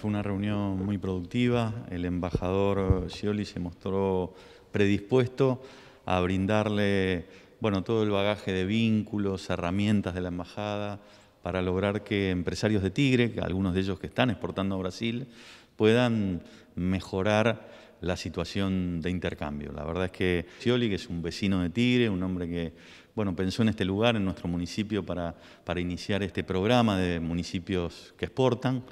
Fue una reunión muy productiva, el embajador Scioli se mostró predispuesto a brindarle bueno, todo el bagaje de vínculos, herramientas de la embajada para lograr que empresarios de Tigre, algunos de ellos que están exportando a Brasil, puedan mejorar la situación de intercambio. La verdad es que Scioli, que es un vecino de Tigre, un hombre que bueno, pensó en este lugar, en nuestro municipio, para, para iniciar este programa de municipios que exportan,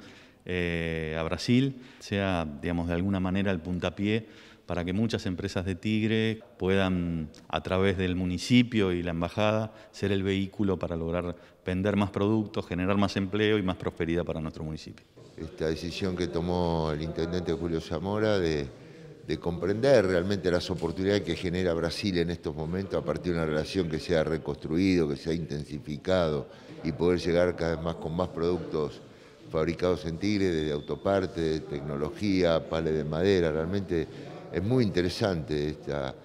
eh, a Brasil sea, digamos, de alguna manera el puntapié para que muchas empresas de Tigre puedan, a través del municipio y la embajada, ser el vehículo para lograr vender más productos, generar más empleo y más prosperidad para nuestro municipio. Esta decisión que tomó el intendente Julio Zamora de, de comprender realmente las oportunidades que genera Brasil en estos momentos a partir de una relación que se ha reconstruido, que se ha intensificado y poder llegar cada vez más con más productos fabricados en Tigre, desde autopartes, tecnología, pales de madera, realmente es muy interesante esta,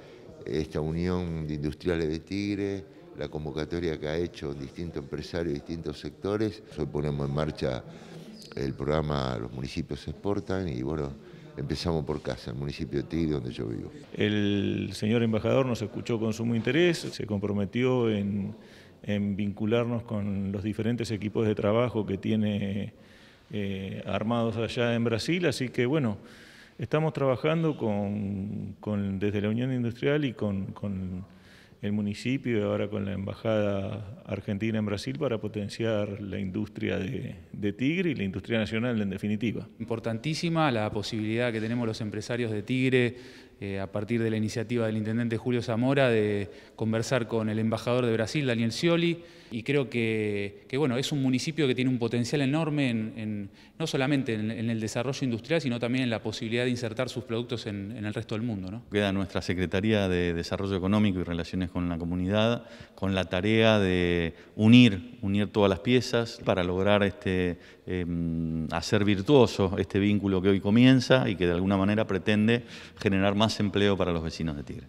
esta unión de industriales de Tigre, la convocatoria que ha hecho distintos empresarios, distintos sectores. Hoy ponemos en marcha el programa Los municipios exportan y bueno, empezamos por casa, el municipio de Tigre, donde yo vivo. El señor embajador nos escuchó con sumo interés, se comprometió en en vincularnos con los diferentes equipos de trabajo que tiene eh, armados allá en Brasil. Así que bueno, estamos trabajando con, desde la Unión Industrial y con, el municipio y ahora con la Embajada Argentina en Brasil para potenciar la industria de Tigre y la industria nacional en definitiva. Importantísima la posibilidad que tenemos los empresarios de Tigre eh, a partir de la iniciativa del intendente Julio Zamora de conversar con el embajador de Brasil, Daniel Scioli, y creo que, bueno, es un municipio que tiene un potencial enorme, en, no solamente en, el desarrollo industrial, sino también en la posibilidad de insertar sus productos en, el resto del mundo. Queda nuestra Secretaría de Desarrollo Económico y Relaciones con la Comunidad con la tarea de unir, unir todas las piezas para lograr este, em, hacer virtuoso este vínculo que hoy comienza y que de alguna manera pretende generar más más empleo para los vecinos de Tigre.